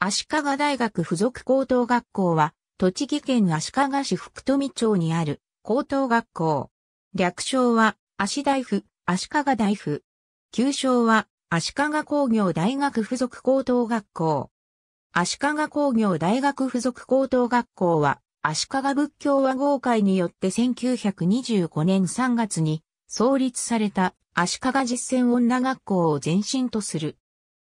足利大学附属高等学校は、栃木県足利市福富町にある高等学校。略称は、足大府、足利大府。旧称は、足利工業大学附属高等学校。足利工業大学附属高等学校は、足利仏教和合会によって1925年3月に創立された足利実践女学校を前身とする。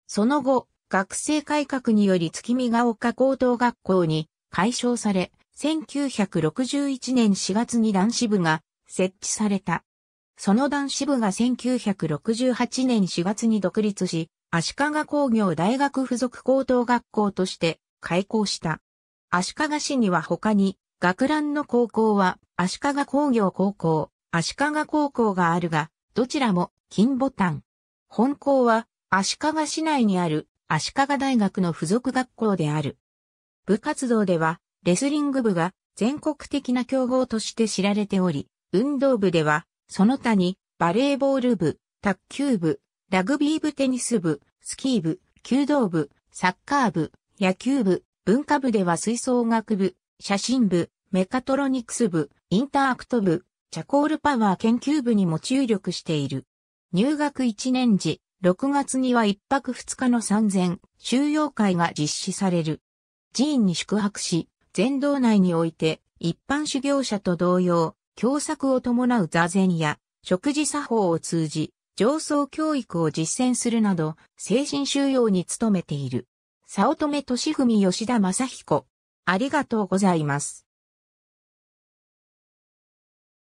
その後、学生改革により月見ヶ丘高等学校に解消され、1961年4月に男子部が設置された。その男子部が1968年4月に独立し、足利工業大学附属高等学校として開校した。足利市には他に、学ランの高校は足利工業高校、足利高校があるが、どちらも金ボタン。本校は足利市内にある足利大学の付属学校である。部活動では、レスリング部が全国的な競合として知られており、運動部では、その他に、バレーボール部、卓球部、ラグビー部テニス部、スキー部、弓道部、サッカー部、野球部、文化部では吹奏楽部、写真部、メカトロニクス部、インターアクト部、チャコールパワー研究部にも注力している。入学1年時、6月には1泊2日の3000収容会が実施される。寺院に宿泊し、全道内において一般修行者と同様、教作を伴う座禅や食事作法を通じ、上層教育を実践するなど、精神収容に努めている。早乙女俊文吉田正彦。ありがとうございます。